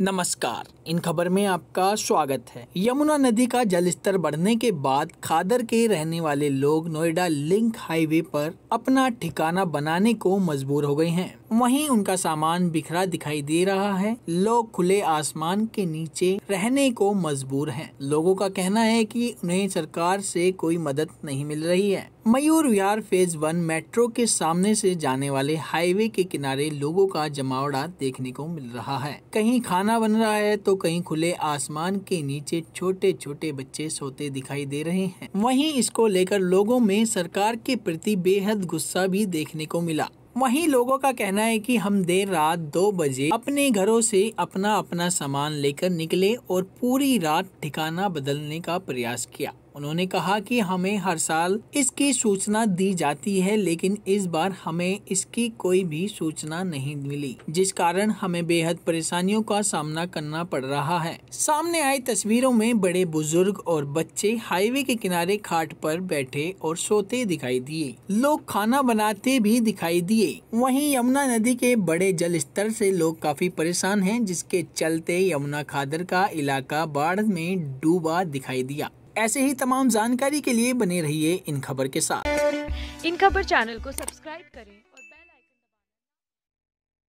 नमस्कार इन खबर में आपका स्वागत है यमुना नदी का जलस्तर बढ़ने के बाद खादर के रहने वाले लोग नोएडा लिंक हाईवे पर अपना ठिकाना बनाने को मजबूर हो गए हैं वहीं उनका सामान बिखरा दिखाई दे रहा है लोग खुले आसमान के नीचे रहने को मजबूर हैं। लोगों का कहना है कि उन्हें सरकार से कोई मदद नहीं मिल रही है Mayur Vihar phase one metro के सामने से जाने वाले हाईवे के किनारे लोगों का जमावड़ा देखने को मिल रहा है कहीं खाना बन रहा है तो कहीं खुले आसमान के नीचे छोटे छोटे बच्चे सोते दिखाई दे रहे हैं वहीं इसको लेकर लोगों में सरकार के प्रति बेहद गुस्सा भी देखने को मिला वहीं लोगों का कहना है कि हम देर रात दो बजे अपने घरों से अपना अपना सामान लेकर निकले और पूरी रात ठिकाना बदलने का प्रयास किया उन्होंने कहा कि हमें हर साल इसकी सूचना दी जाती है लेकिन इस बार हमें इसकी कोई भी सूचना नहीं मिली जिस कारण हमें बेहद परेशानियों का सामना करना पड़ रहा है सामने आई तस्वीरों में बड़े बुजुर्ग और बच्चे हाईवे के किनारे खाट पर बैठे और सोते दिखाई दिए लोग खाना बनाते भी दिखाई दिए वहीं यमुना नदी के बड़े जल स्तर से लोग काफी परेशान हैं जिसके चलते यमुना खादर का इलाका बाढ़ में डूबा दिखाई दिया ऐसे ही तमाम जानकारी के लिए बने रहिए इन खबर के साथ इन खबर चैनल को सब्सक्राइब करें